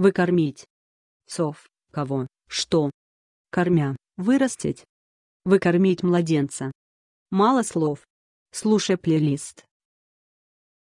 Выкормить. Сов. Кого? Что? Кормя. Вырастить. Выкормить младенца. Мало слов. Слушай плейлист.